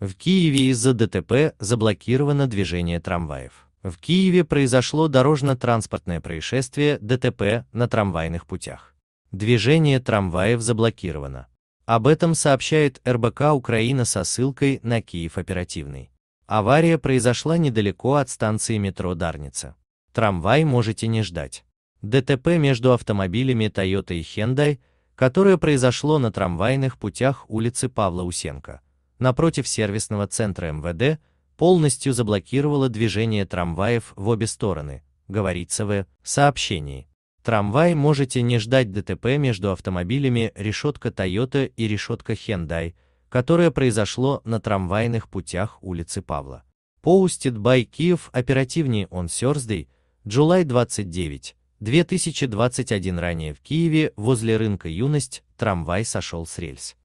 В Киеве из-за ДТП заблокировано движение трамваев. В Киеве произошло дорожно-транспортное происшествие ДТП на трамвайных путях. Движение трамваев заблокировано. Об этом сообщает РБК Украина со ссылкой на Киев оперативный. Авария произошла недалеко от станции метро Дарница. Трамвай можете не ждать. ДТП между автомобилями Toyota и Hyundai, которое произошло на трамвайных путях улицы Павла Усенко – напротив сервисного центра МВД полностью заблокировала движение трамваев в обе стороны, говорится в сообщении. Трамвай можете не ждать ДТП между автомобилями решетка Toyota и решетка Hyundai, которое произошло на трамвайных путях улицы Павла. Posted by Kiev оперативнее он Thursday, July 29, 2021 ранее в Киеве возле рынка «Юность» трамвай сошел с рельс.